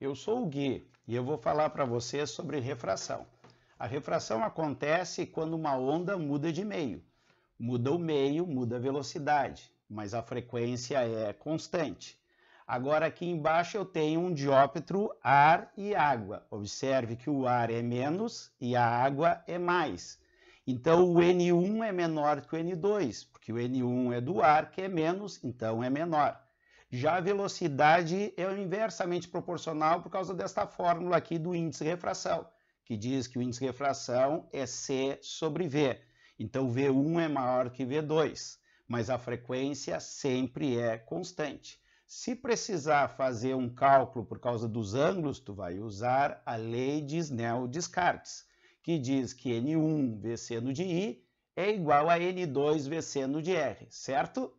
Eu sou o Gui e eu vou falar para você sobre refração. A refração acontece quando uma onda muda de meio. Muda o meio, muda a velocidade, mas a frequência é constante. Agora aqui embaixo eu tenho um diópetro ar e água. Observe que o ar é menos e a água é mais. Então o N1 é menor que o N2, porque o N1 é do ar, que é menos, então é menor. Já a velocidade é inversamente proporcional por causa desta fórmula aqui do índice de refração, que diz que o índice de refração é C sobre V. Então, V1 é maior que V2, mas a frequência sempre é constante. Se precisar fazer um cálculo por causa dos ângulos, tu vai usar a lei de Snell-Descartes, que diz que N1 V seno de I é igual a N2 V seno de R, certo?